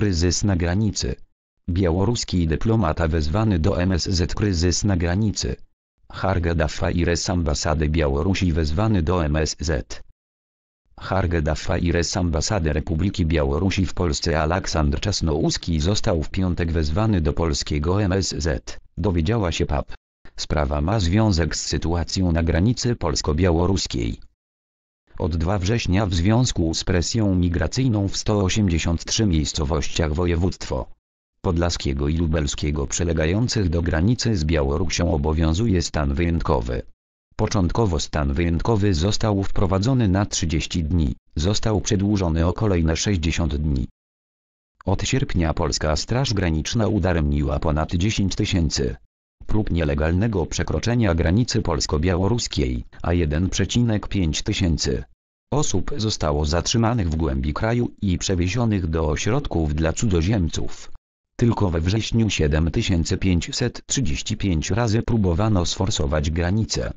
Kryzys na granicy. Białoruski dyplomata wezwany do MSZ Kryzys na granicy. i res ambasady Białorusi wezwany do MSZ. i res ambasady Republiki Białorusi w Polsce Aleksandr Czasnouski został w piątek wezwany do polskiego MSZ, dowiedziała się PAP. Sprawa ma związek z sytuacją na granicy polsko-białoruskiej. Od 2 września w związku z presją migracyjną w 183 miejscowościach województwo podlaskiego i lubelskiego przylegających do granicy z Białorusią obowiązuje stan wyjątkowy. Początkowo stan wyjątkowy został wprowadzony na 30 dni, został przedłużony o kolejne 60 dni. Od sierpnia Polska Straż Graniczna udaremniła ponad 10 tysięcy prób nielegalnego przekroczenia granicy polsko-białoruskiej, a 1,5 tysięcy osób zostało zatrzymanych w głębi kraju i przewiezionych do ośrodków dla cudzoziemców. Tylko we wrześniu 7535 razy próbowano sforsować granicę.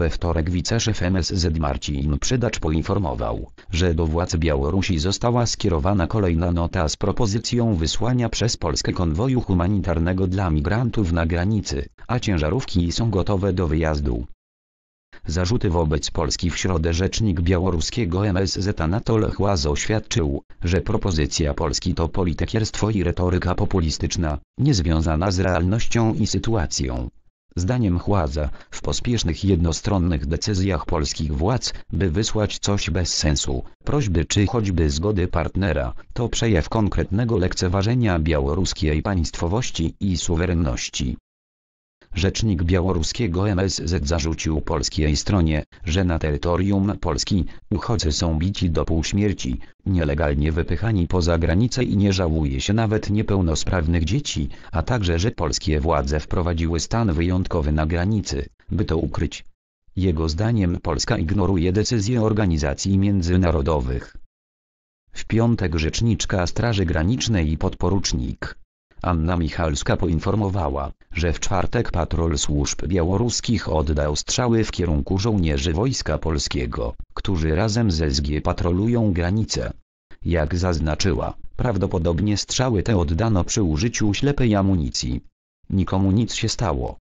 We wtorek wiceszef MSZ Marcin Przydacz poinformował, że do władz Białorusi została skierowana kolejna nota z propozycją wysłania przez Polskę konwoju humanitarnego dla migrantów na granicy, a ciężarówki są gotowe do wyjazdu. Zarzuty wobec Polski w środę rzecznik białoruskiego MSZ Anatol Chłaz oświadczył, że propozycja Polski to politykierstwo i retoryka populistyczna, niezwiązana z realnością i sytuacją. Zdaniem Chładza, w pospiesznych jednostronnych decyzjach polskich władz, by wysłać coś bez sensu, prośby czy choćby zgody partnera, to przejaw konkretnego lekceważenia białoruskiej państwowości i suwerenności rzecznik białoruskiego MSZ zarzucił polskiej stronie, że na terytorium Polski uchodźcy są bici do półśmierci, nielegalnie wypychani poza granicę i nie żałuje się nawet niepełnosprawnych dzieci, a także że polskie władze wprowadziły stan wyjątkowy na granicy, by to ukryć. Jego zdaniem Polska ignoruje decyzje organizacji międzynarodowych. W piątek rzeczniczka Straży Granicznej i podporucznik Anna Michalska poinformowała, że w czwartek patrol służb białoruskich oddał strzały w kierunku żołnierzy Wojska Polskiego, którzy razem ze SG patrolują granice. Jak zaznaczyła, prawdopodobnie strzały te oddano przy użyciu ślepej amunicji. Nikomu nic się stało.